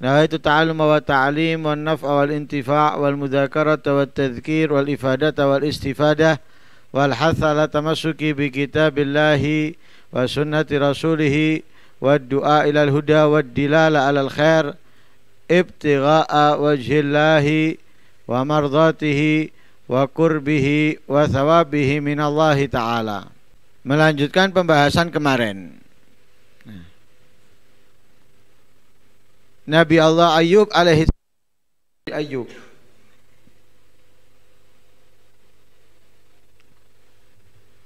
نهيت التعلم والتعليم والنفع والانتفاع والمذاكرة والتذكير والإفادة والاستفادة والحث على تمسك بكتاب الله وسنة رسوله والدعاء إلى الهدى والدلالة على الخير ابتغاء وجه الله ومرضاته وقربه وثوابه من الله تعالى Melanjutkan pembahasan kemarin Nabi Allah Ayub alaihi Ayub.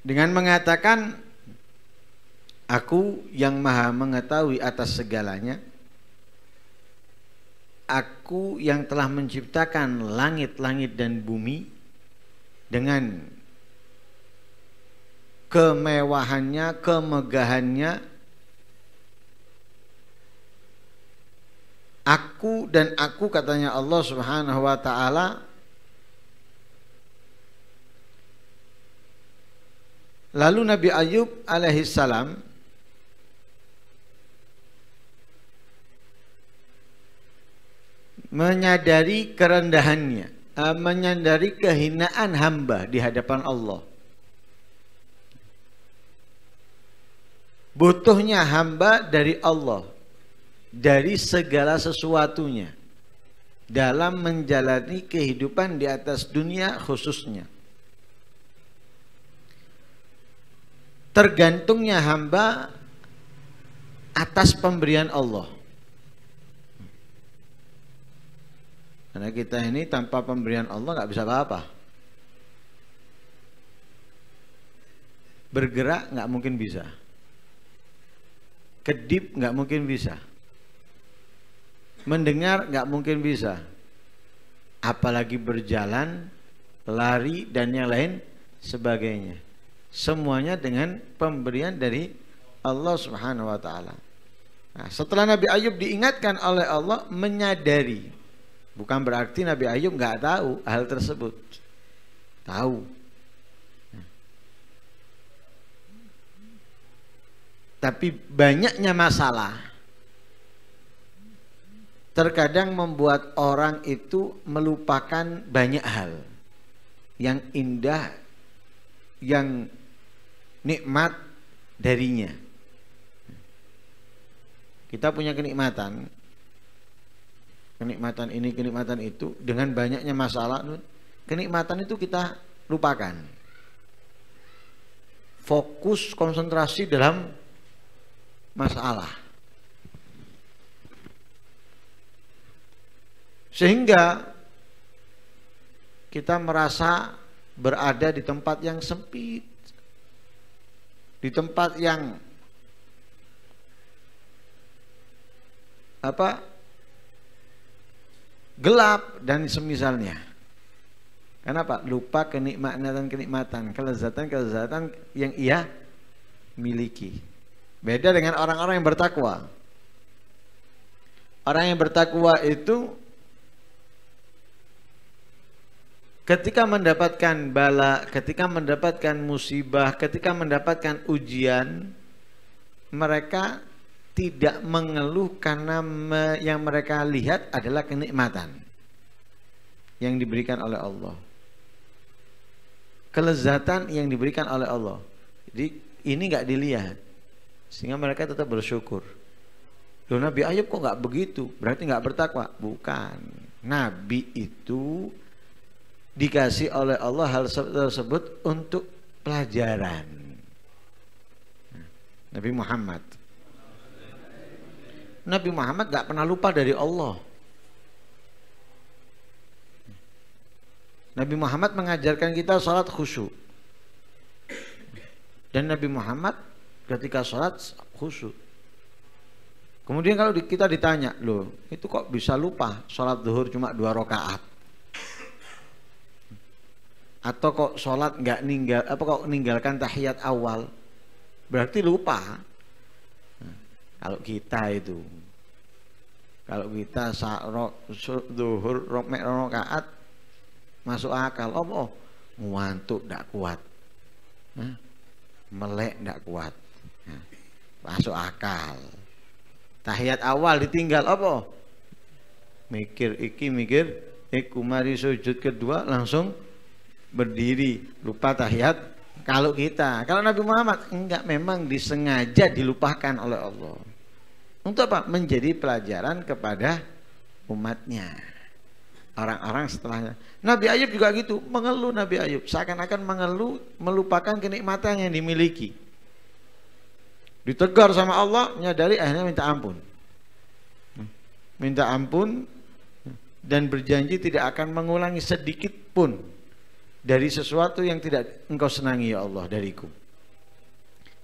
Dengan mengatakan Aku yang maha mengetahui atas segalanya Aku yang telah menciptakan langit-langit dan bumi Dengan kemewahannya, kemegahannya Aku dan aku katanya Allah Subhanahu wa taala Lalu Nabi Ayub alaihissalam menyadari kerendahannya, eh, menyadari kehinaan hamba di hadapan Allah. Butuhnya hamba dari Allah dari segala sesuatunya dalam menjalani kehidupan di atas dunia khususnya. Tergantungnya hamba atas pemberian Allah. Karena kita ini tanpa pemberian Allah nggak bisa apa-apa. Bergerak nggak mungkin bisa. Kedip nggak mungkin bisa Mendengar nggak mungkin bisa. Apalagi berjalan, lari dan yang lain sebagainya. Semuanya dengan pemberian dari Allah Subhanahu wa taala. Nah, setelah Nabi Ayub diingatkan oleh Allah menyadari. Bukan berarti Nabi Ayub nggak tahu hal tersebut. Tahu. Tapi banyaknya masalah terkadang membuat orang itu melupakan banyak hal yang indah, yang nikmat darinya. Kita punya kenikmatan, kenikmatan ini, kenikmatan itu, dengan banyaknya masalah, kenikmatan itu kita lupakan. Fokus konsentrasi dalam masalah Sehingga kita merasa berada di tempat yang sempit. Di tempat yang apa? gelap dan semisalnya. Kenapa? Lupa kenikmatan-kenikmatan, kelezatan-kelezatan yang ia miliki. Beda dengan orang-orang yang bertakwa. Orang yang bertakwa itu ketika mendapatkan bala, ketika mendapatkan musibah, ketika mendapatkan ujian, mereka tidak mengeluh karena me, yang mereka lihat adalah kenikmatan yang diberikan oleh Allah. Kelezatan yang diberikan oleh Allah. Jadi ini nggak dilihat. Sehingga mereka tetap bersyukur. Loh Nabi Ayub kok nggak begitu? Berarti nggak bertakwa? Bukan. Nabi itu dikasih oleh Allah hal tersebut untuk pelajaran Nabi Muhammad Nabi Muhammad gak pernah lupa dari Allah Nabi Muhammad mengajarkan kita sholat khusyuk dan Nabi Muhammad ketika sholat khusyuk kemudian kalau kita ditanya loh itu kok bisa lupa sholat zuhur cuma dua rakaat atau kok sholat nggak ninggal apa kok ninggalkan tahiyat awal berarti lupa nah, kalau kita itu kalau kita sarok duhur romek rokaat masuk akal oh, oh ngantuk ndak kuat nah, melek ndak kuat nah, masuk akal tahiyat awal ditinggal apa mikir iki mikir iku mari sujud kedua langsung berdiri lupa tahiyat kalau kita kalau Nabi Muhammad enggak memang disengaja dilupakan oleh Allah untuk apa menjadi pelajaran kepada umatnya orang-orang setelahnya Nabi Ayub juga gitu mengeluh Nabi Ayub seakan-akan mengeluh melupakan kenikmatan yang dimiliki ditegar sama Allah menyadari akhirnya minta ampun minta ampun dan berjanji tidak akan mengulangi sedikit pun dari sesuatu yang tidak engkau senangi ya Allah dariku.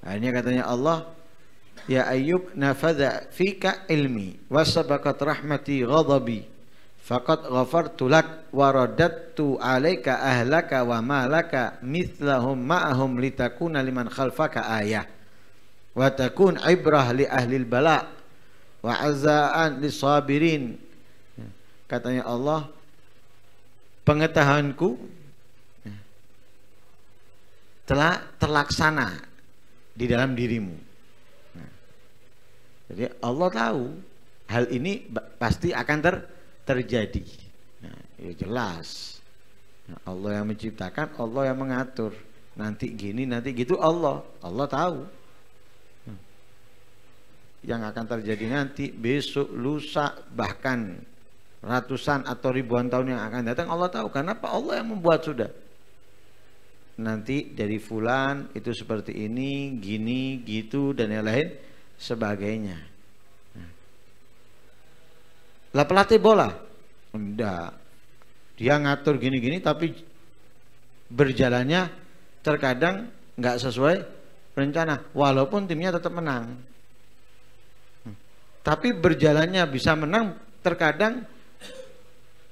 Akhirnya katanya Allah, Ya Ayub nafadha fika ilmi wasabakat rahmati ghadabi faqad ghafartu lak waradattu alaika ahlaka wa malaka mithlahum ma'ahum litakuna liman khalfaka ayah wa takun ibrah li ahlil bala wa azaan li sabirin katanya Allah pengetahuanku telah terlaksana di dalam dirimu. Nah, jadi Allah tahu hal ini pasti akan ter terjadi. Nah, ya jelas. Nah, Allah yang menciptakan, Allah yang mengatur. Nanti gini, nanti gitu Allah. Allah tahu. Nah, yang akan terjadi nanti, besok, lusa, bahkan ratusan atau ribuan tahun yang akan datang Allah tahu. Kenapa Allah yang membuat sudah nanti dari fulan itu seperti ini, gini, gitu dan yang lain sebagainya. Lah pelatih bola? Enggak. Dia ngatur gini-gini tapi berjalannya terkadang nggak sesuai rencana walaupun timnya tetap menang. Hmm. Tapi berjalannya bisa menang terkadang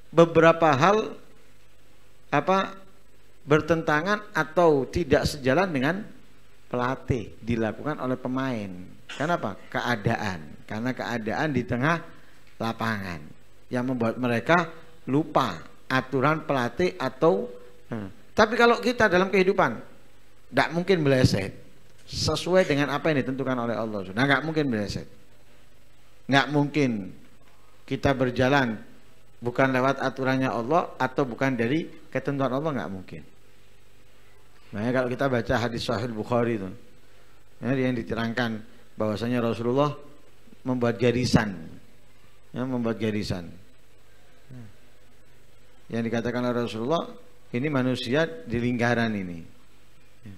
beberapa hal apa bertentangan atau tidak sejalan dengan pelatih dilakukan oleh pemain. karena apa Keadaan. Karena keadaan di tengah lapangan yang membuat mereka lupa aturan pelatih atau hmm. tapi kalau kita dalam kehidupan tidak mungkin meleset sesuai dengan apa yang ditentukan oleh Allah. Nah, nggak mungkin meleset. Nggak mungkin kita berjalan bukan lewat aturannya Allah atau bukan dari ketentuan Allah nggak mungkin. Makanya kalau kita baca hadis Sahih Bukhari itu, ya, yang diterangkan bahwasanya Rasulullah membuat garisan, ya, membuat garisan. Yang dikatakan oleh Rasulullah ini manusia di lingkaran ini. Ya.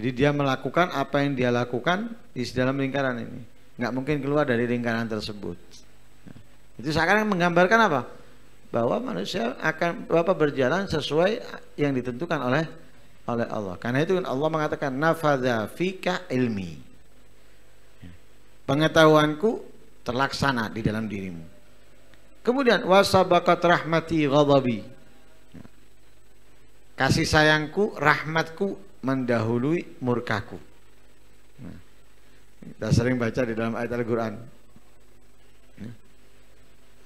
Jadi dia melakukan apa yang dia lakukan di dalam lingkaran ini. Nggak mungkin keluar dari lingkaran tersebut. Ya. Itu seakan menggambarkan apa? Bahwa manusia akan berjalan sesuai yang ditentukan oleh oleh Allah. Karena itu Allah mengatakan nafadha fika ilmi. Pengetahuanku terlaksana di dalam dirimu. Kemudian wasabakat rahmati ghadabi. Kasih sayangku, rahmatku mendahului murkaku. Nah, kita sering baca di dalam ayat Al-Qur'an.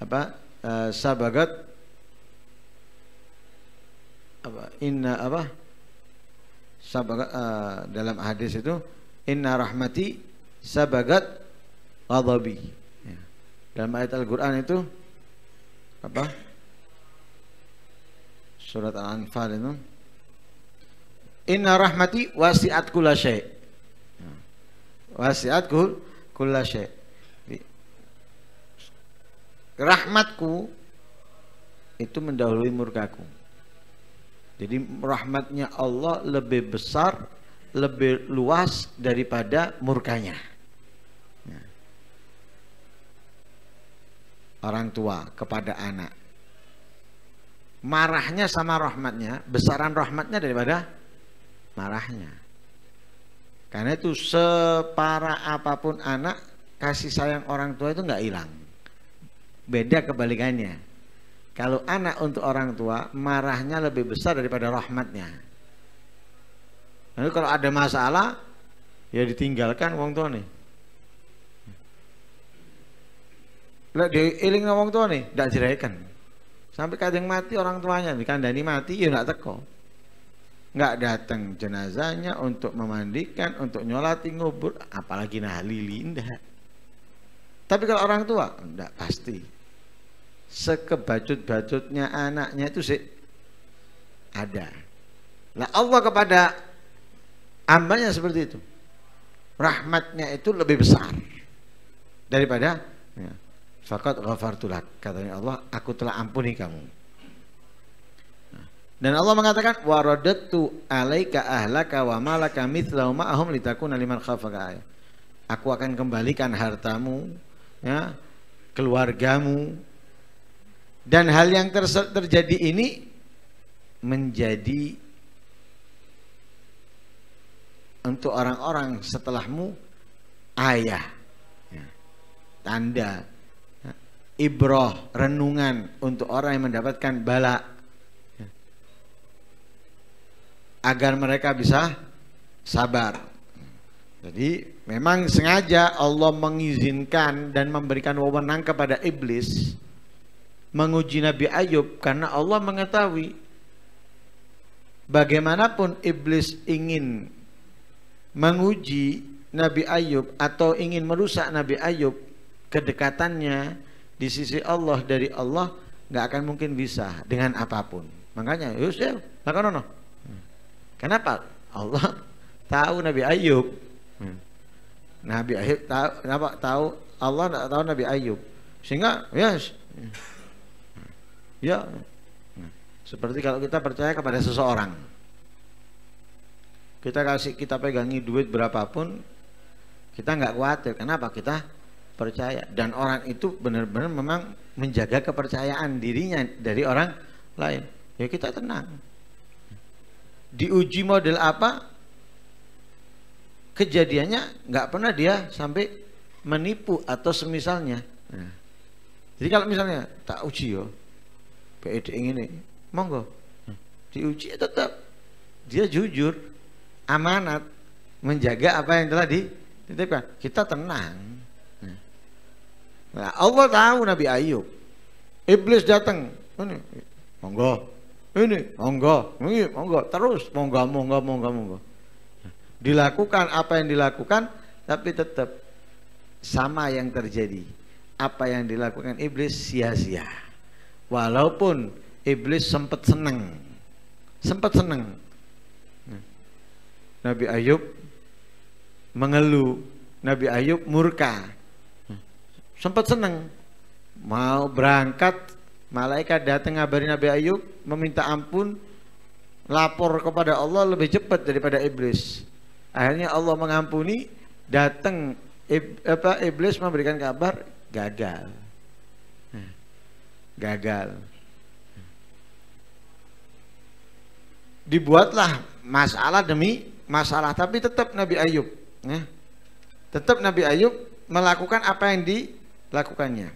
Apa? Eh, sabagat apa? Inna apa? sabagat, uh, dalam hadis itu inna rahmati sabagat ghadabi. Ya. Dalam ayat Al-Qur'an itu apa? Surat Al-Anfal itu Inna rahmati wasi'at kulla syai. Ya. Wasi'at kul syai. Rahmatku itu mendahului murkaku. Jadi rahmatnya Allah lebih besar, lebih luas daripada murkanya. Ya. Orang tua kepada anak. Marahnya sama rahmatnya, besaran rahmatnya daripada marahnya. Karena itu separah apapun anak, kasih sayang orang tua itu nggak hilang. Beda kebalikannya kalau anak untuk orang tua, marahnya lebih besar daripada rahmatnya. Lalu kalau ada masalah, ya ditinggalkan wong tua nih. Lah dieling wong tua nih, tidak jeraikan. Sampai kadang mati orang tuanya, dikandani mati ya tidak teko. Nggak datang jenazahnya untuk memandikan, untuk nyolati ngubur, apalagi nah lili indah. Tapi kalau orang tua, ndak pasti sekebacut-bacutnya anaknya itu sih ada. Nah Allah kepada ambanya seperti itu. Rahmatnya itu lebih besar daripada ya, Fakat ghafartulak katanya Allah aku telah ampuni kamu. Nah, dan Allah mengatakan waradatu alaika ahlaka wa malaka mithlau ma'ahum litakuna liman khafaka Aku akan kembalikan hartamu ya keluargamu dan hal yang terjadi ini menjadi untuk orang-orang setelahmu ayah ya, tanda ya, ibroh renungan untuk orang yang mendapatkan bala ya, agar mereka bisa sabar jadi memang sengaja Allah mengizinkan dan memberikan wewenang kepada iblis menguji Nabi Ayub karena Allah mengetahui bagaimanapun iblis ingin menguji Nabi Ayub atau ingin merusak Nabi Ayub kedekatannya di sisi Allah dari Allah nggak akan mungkin bisa dengan apapun makanya Yusuf ya, nono kenapa Allah tahu Nabi Ayub hmm. Nabi Ayub tahu kenapa tahu Allah tahu Nabi Ayub sehingga yes Ya, seperti kalau kita percaya kepada seseorang. Kita kasih kita pegangi duit berapapun, kita nggak khawatir. Kenapa? Kita percaya dan orang itu benar-benar memang menjaga kepercayaan dirinya dari orang lain. Ya kita tenang. Diuji model apa? Kejadiannya nggak pernah dia sampai menipu atau semisalnya. Jadi kalau misalnya tak uji yo, PED ini monggo hmm. diuji tetap dia jujur amanat menjaga apa yang telah dititipkan kita tenang nah. nah, Allah tahu Nabi Ayub iblis datang ini monggo ini monggo ini monggo terus monggo monggo monggo monggo dilakukan apa yang dilakukan tapi tetap sama yang terjadi apa yang dilakukan iblis sia-sia walaupun iblis sempat senang, sempat senang. Nah, Nabi Ayub mengeluh Nabi Ayub murka nah, sempat senang. mau berangkat malaikat datang ngabari Nabi Ayub meminta ampun lapor kepada Allah lebih cepat daripada iblis akhirnya Allah mengampuni datang iblis memberikan kabar gagal gagal. Dibuatlah masalah demi masalah, tapi tetap Nabi Ayub, ya. tetap Nabi Ayub melakukan apa yang dilakukannya.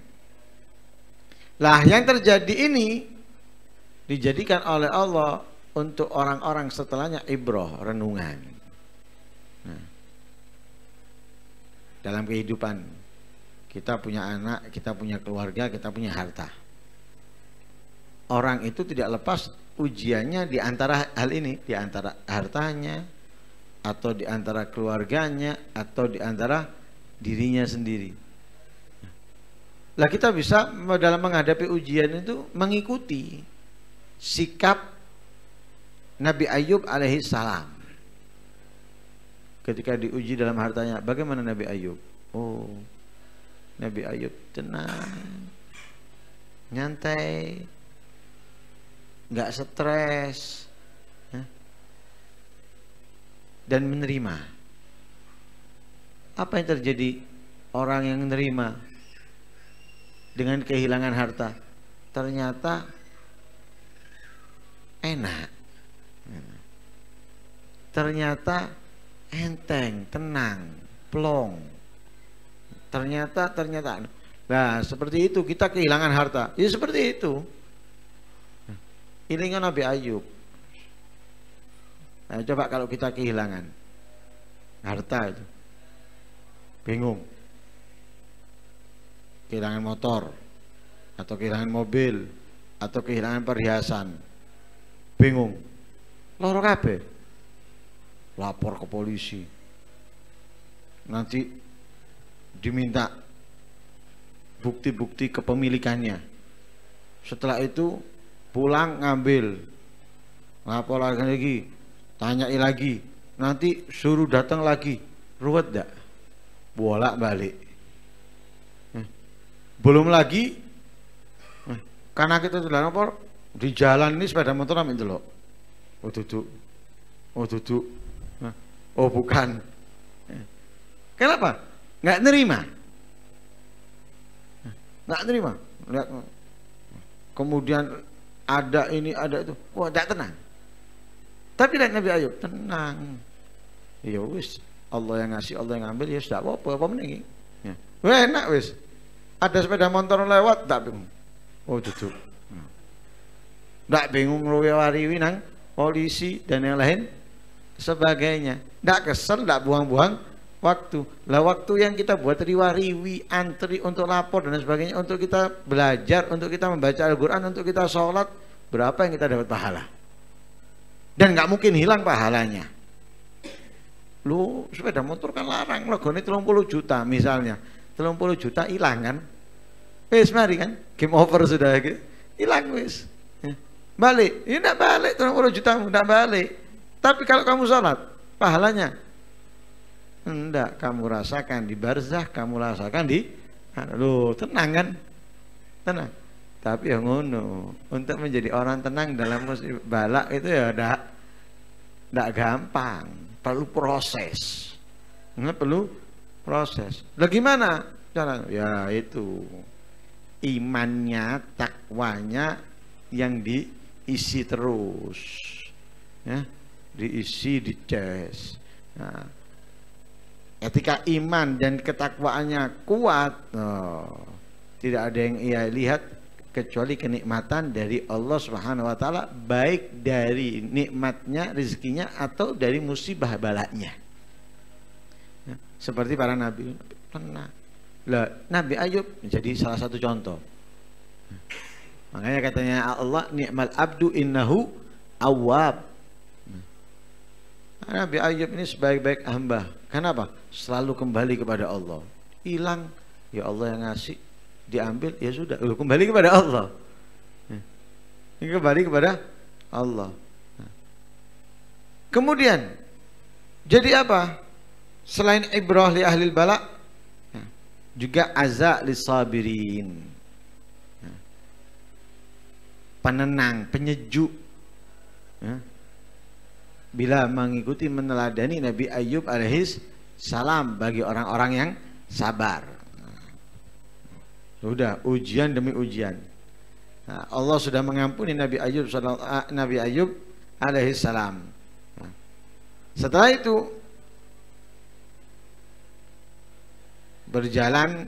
Lah yang terjadi ini dijadikan oleh Allah untuk orang-orang setelahnya ibroh renungan nah, dalam kehidupan kita punya anak kita punya keluarga kita punya harta orang itu tidak lepas ujiannya di antara hal ini, di antara hartanya atau di antara keluarganya atau di antara dirinya sendiri. Lah kita bisa dalam menghadapi ujian itu mengikuti sikap Nabi Ayub alaihi salam. Ketika diuji dalam hartanya, bagaimana Nabi Ayub? Oh, Nabi Ayub tenang, nyantai, nggak stres ya. dan menerima apa yang terjadi orang yang menerima dengan kehilangan harta ternyata enak ternyata enteng tenang plong ternyata ternyata nah seperti itu kita kehilangan harta ya seperti itu Ilingan Nabi Ayub. Nah, coba kalau kita kehilangan harta itu. Bingung. Kehilangan motor atau kehilangan mobil atau kehilangan perhiasan. Bingung. Loro kabeh. Lapor ke polisi. Nanti diminta bukti-bukti kepemilikannya. Setelah itu pulang ngambil lapor lagi tanyai lagi nanti suruh datang lagi ruwet dak bolak balik hmm. belum lagi hmm. karena kita sudah lapor di jalan ini sepeda motor amit dulu oh duduk oh duduk oh bukan hmm. kenapa nggak nerima nggak nerima lihat kemudian ada ini ada itu wah tidak tenang tapi lihat Nabi Ayub tenang ya wis Allah yang ngasih Allah yang ambil, ya sudah apa apa mending ya. Wah, enak wis ada sepeda motor lewat tak bingung oh duduk ya. tidak bingung luwe wariwi nang polisi dan yang lain sebagainya tidak kesel tidak buang-buang waktu. Lah waktu yang kita buat riwa-riwi, antri untuk lapor dan sebagainya, untuk kita belajar, untuk kita membaca Al-Quran, untuk kita sholat, berapa yang kita dapat pahala? Dan nggak mungkin hilang pahalanya. Lu sepeda motor kan larang, lo goni 30 juta misalnya. 30 juta hilang kan? Wis mari kan? Game over sudah gitu. Hilang wis. Ya. Balik, ini ya, nggak enggak balik 30 juta, enggak balik. Tapi kalau kamu sholat, pahalanya Enggak, kamu rasakan di barzah kamu rasakan di anu, lo tenang kan tenang tapi yang ngono untuk menjadi orang tenang dalam musibah balak itu ya enggak enggak gampang perlu proses Enggak perlu proses lah gimana cara ya itu imannya takwanya yang diisi terus ya diisi di nah Ketika iman dan ketakwaannya kuat, oh, tidak ada yang ia lihat kecuali kenikmatan dari Allah Subhanahu wa taala baik dari nikmatnya rezekinya atau dari musibah balanya ya, seperti para nabi pernah lah Nabi Ayub menjadi salah satu contoh makanya katanya ya Allah nikmat abdu innahu awab nah, Nabi Ayub ini sebaik-baik hamba Kenapa? Selalu kembali kepada Allah. Hilang, ya Allah yang ngasih. Diambil, ya sudah. Kembali kepada Allah. Ya. Ini kembali kepada Allah. Ya. Kemudian, jadi apa? Selain ibrah li ahlil balak, ya, juga azak li sabirin. Penenang, penyejuk bila mengikuti meneladani Nabi Ayub alaihis salam bagi orang-orang yang sabar. Nah, sudah ujian demi ujian. Nah, Allah sudah mengampuni Nabi Ayub ah, Nabi Ayub alaihis salam. Nah, setelah itu berjalan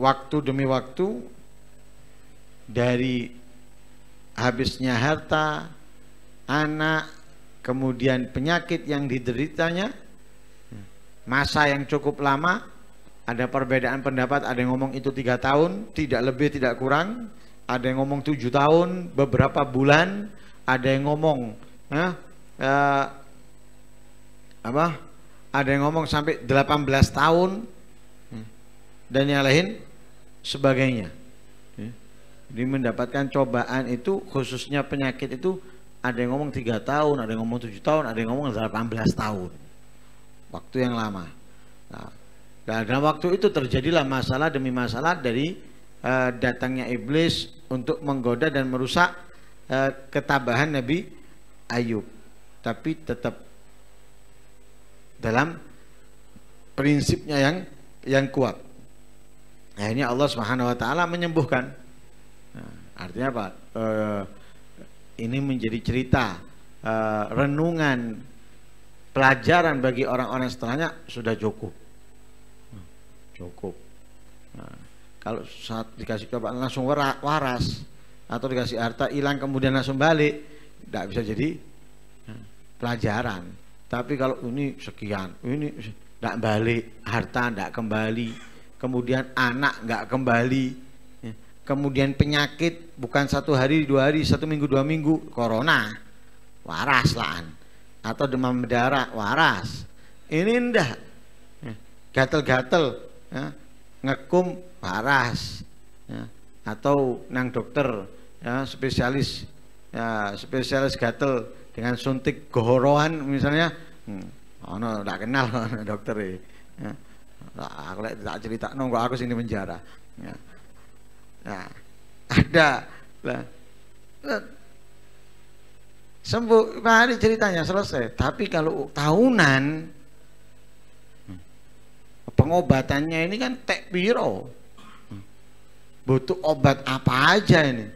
waktu demi waktu dari habisnya harta anak, kemudian penyakit yang dideritanya, masa yang cukup lama, ada perbedaan pendapat, ada yang ngomong itu tiga tahun, tidak lebih tidak kurang, ada yang ngomong tujuh tahun, beberapa bulan, ada yang ngomong, eh, eh, apa? Ada yang ngomong sampai 18 tahun dan yang lain sebagainya. Jadi mendapatkan cobaan itu khususnya penyakit itu ada yang ngomong tiga tahun ada yang ngomong tujuh tahun ada yang ngomong 18 tahun waktu yang lama nah, dan nah, dalam waktu itu terjadilah masalah demi masalah dari uh, datangnya iblis untuk menggoda dan merusak uh, ketabahan Nabi Ayub tapi tetap dalam prinsipnya yang yang kuat. Akhirnya Allah Subhanahu wa taala menyembuhkan. Nah, artinya apa? Uh, ini menjadi cerita uh, renungan pelajaran bagi orang-orang setelahnya sudah cukup cukup nah, kalau saat dikasih cobaan langsung waras atau dikasih harta hilang kemudian langsung balik tidak bisa jadi nah, pelajaran tapi kalau ini sekian ini tidak balik harta tidak kembali kemudian anak nggak kembali ya, kemudian penyakit bukan satu hari dua hari satu minggu dua minggu corona waras lah atau demam berdarah waras ini ndak ya. gatel-gatel ya, ngekum waras ya, atau nang dokter ya, spesialis ya, spesialis gatel dengan suntik gohoroan misalnya hmm, oh no, e. ya. tak kenal dokter ya. Nah, aku tak cerita nonggo aku sini penjara ya. nah ada lah sembuh hari ceritanya selesai tapi kalau tahunan pengobatannya ini kan tek piro butuh obat apa aja ini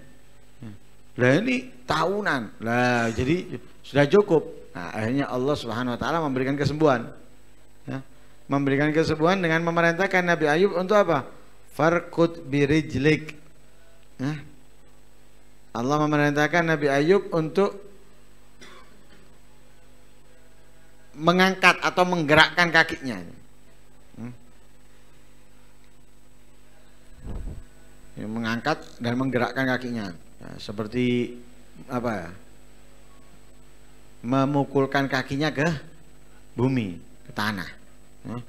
lah ini tahunan lah jadi sudah cukup nah, akhirnya Allah subhanahu wa ta'ala memberikan kesembuhan ya. memberikan kesembuhan dengan memerintahkan Nabi Ayub untuk apa? farkut birijlik Allah memerintahkan Nabi Ayub untuk mengangkat atau menggerakkan kakinya. Hmm? Ya, mengangkat dan menggerakkan kakinya. Ya, seperti apa ya? Memukulkan kakinya ke bumi, ke tanah. Hmm?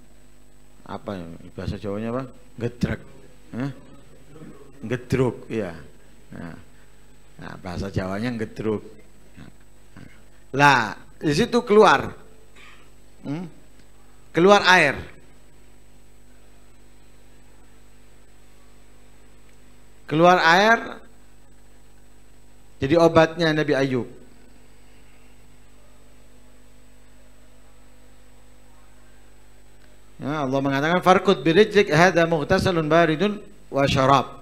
Apa ya? bahasa Jawanya apa? Gedrek. getruk, Gedruk, iya. ya. Nah. Nah, bahasa Jawanya ngedruk. Nah, nah. Lah, di situ keluar. Hmm? Keluar air. Keluar air jadi obatnya Nabi Ayub. Ya, Allah mengatakan farkut birijlik hadha mughtasalun baridun wa syarab.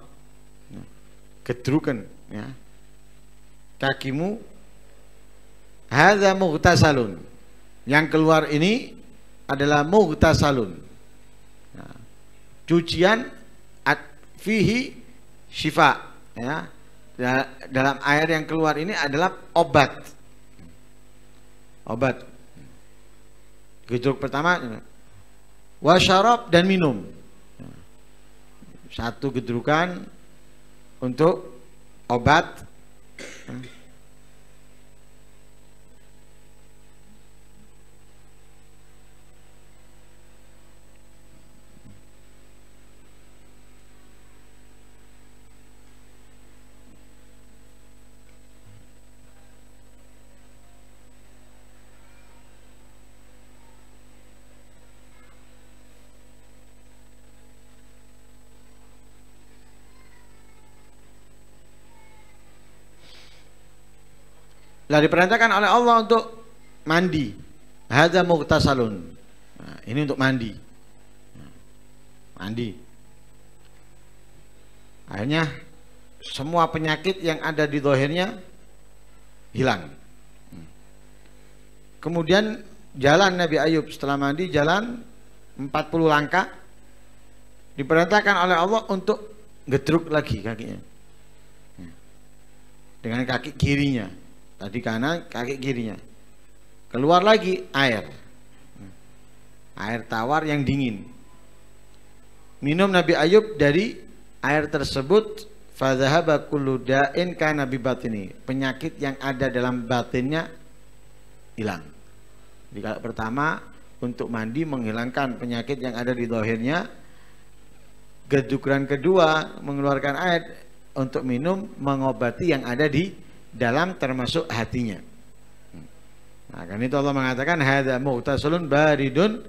Nah, kedrukan ya kakimu hadza mughtasalun yang keluar ini adalah mughtasalun nah, cucian at fihi syifa ya dalam air yang keluar ini adalah obat obat gejolak pertama ya. washarab dan minum satu gedrukan untuk obat Mm. Lah diperintahkan oleh Allah untuk mandi. Hadza mughtasalun. Nah, ini untuk mandi. Nah, mandi. Akhirnya semua penyakit yang ada di dohirnya hilang. Kemudian jalan Nabi Ayub setelah mandi jalan 40 langkah diperintahkan oleh Allah untuk gedruk lagi kakinya dengan kaki kirinya Tadi kanan, kaki kirinya. Keluar lagi air. Air tawar yang dingin. Minum Nabi Ayub dari air tersebut Nabi batini. Penyakit yang ada dalam batinnya hilang. di kalau pertama untuk mandi menghilangkan penyakit yang ada di dohirnya Gedukuran kedua mengeluarkan air untuk minum mengobati yang ada di dalam termasuk hatinya. Nah, kan itu Allah mengatakan hadza mu'tasalun baridun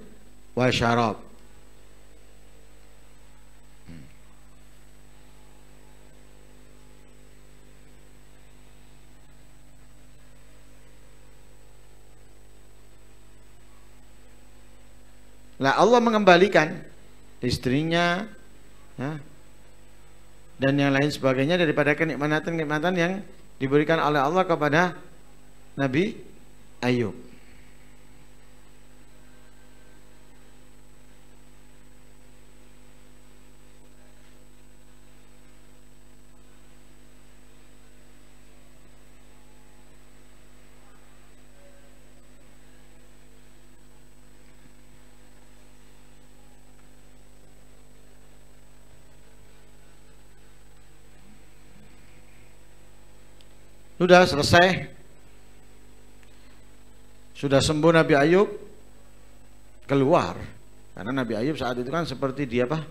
wa syarab. Lah Allah mengembalikan istrinya ya, dan yang lain sebagainya daripada kenikmatan-kenikmatan yang diberikan oleh Allah kepada Nabi Ayub. Sudah selesai. Sudah sembuh Nabi Ayub keluar. Karena Nabi Ayub saat itu kan seperti dia apa?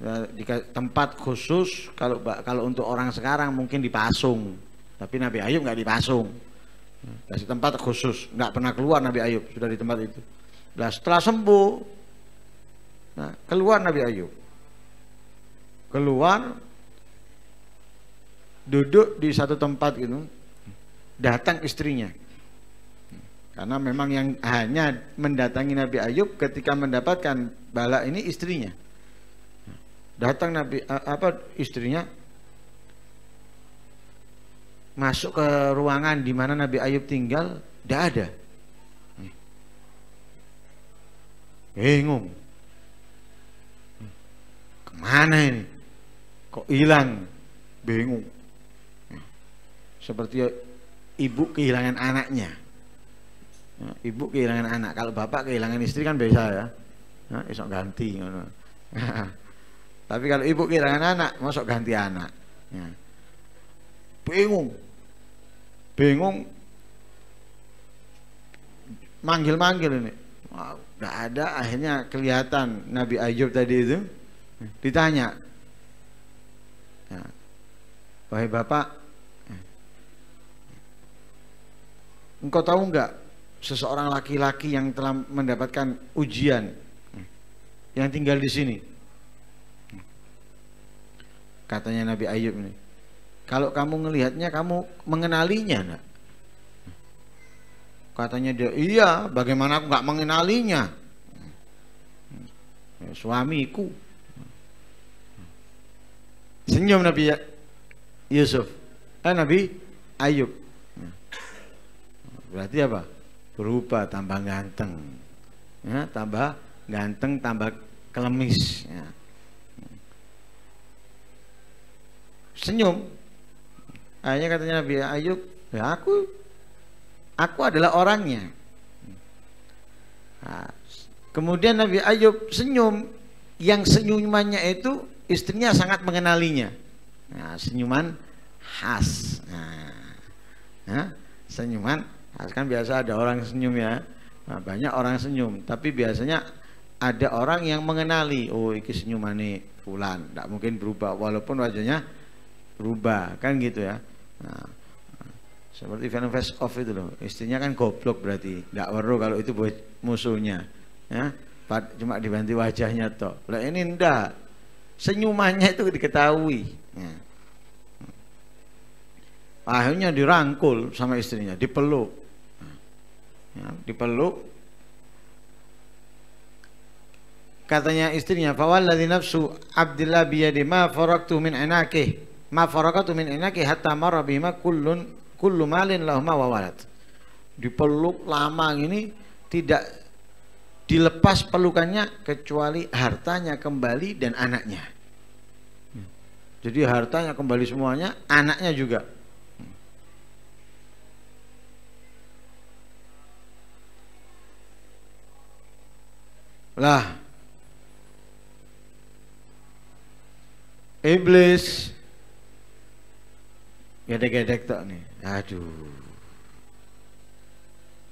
Ya, di tempat khusus kalau kalau untuk orang sekarang mungkin dipasung. Tapi Nabi Ayub nggak dipasung. Kasih tempat khusus, nggak pernah keluar Nabi Ayub sudah di tempat itu. Nah, setelah sembuh, nah, keluar Nabi Ayub. Keluar duduk di satu tempat gitu datang istrinya karena memang yang hanya mendatangi Nabi Ayub ketika mendapatkan bala ini istrinya datang Nabi apa istrinya masuk ke ruangan di mana Nabi Ayub tinggal tidak ada bingung kemana ini kok hilang bingung seperti ibu kehilangan anaknya ya, ibu kehilangan anak kalau bapak kehilangan istri kan biasa ya, ya ganti tapi kalau ibu kehilangan anak masuk ganti anak ya. bingung bingung manggil-manggil ini nggak ada akhirnya kelihatan Nabi Ayub tadi itu ditanya wahai bapak Engkau tahu enggak seseorang laki-laki yang telah mendapatkan ujian yang tinggal di sini? Katanya Nabi Ayub ini. Kalau kamu melihatnya kamu mengenalinya nak? Katanya dia, iya bagaimana aku nggak mengenalinya? Ya, suamiku. Senyum Nabi ya-, Yusuf. Eh Nabi Ayub Berarti apa? Berubah, tambah ganteng. Ya, tambah ganteng, tambah kelemis. Ya. Senyum. Akhirnya katanya Nabi Ayub, ya aku, aku adalah orangnya. Nah, kemudian Nabi Ayub senyum, yang senyumannya itu istrinya sangat mengenalinya. Nah, senyuman khas. nah, ya, senyuman Nah, kan biasa ada orang senyum ya. Nah, banyak orang senyum, tapi biasanya ada orang yang mengenali, oh iki senyumane fulan, tidak mungkin berubah walaupun wajahnya berubah, kan gitu ya. Nah, seperti film Face Off itu loh, istrinya kan goblok berarti, tidak perlu kalau itu buat musuhnya, ya. Cuma dibantu wajahnya toh. Lah ini ndak, senyumannya itu diketahui. Ya. Akhirnya dirangkul sama istrinya, dipeluk ya, dipeluk katanya istrinya fawalladzi nafsu abdillah biyadi ma faraktu min inaki ma faraktu min inaki hatta marra bima kullun kullu malin lahuma wa walad dipeluk lama ini tidak dilepas pelukannya kecuali hartanya kembali dan anaknya ya. jadi hartanya kembali semuanya anaknya juga Lah Iblis gede-gede tak nih Aduh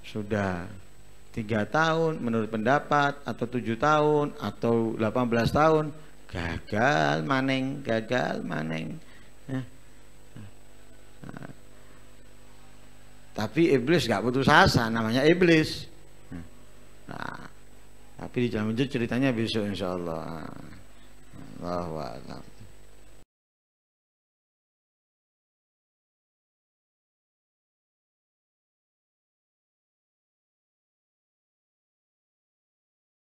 Sudah tiga tahun menurut pendapat atau tujuh tahun atau delapan belas tahun gagal maneng gagal maneng nah. Ya. Nah. tapi iblis gak putus asa namanya iblis ya. nah. Tapi jalan ceritanya besok insya Allah. Allah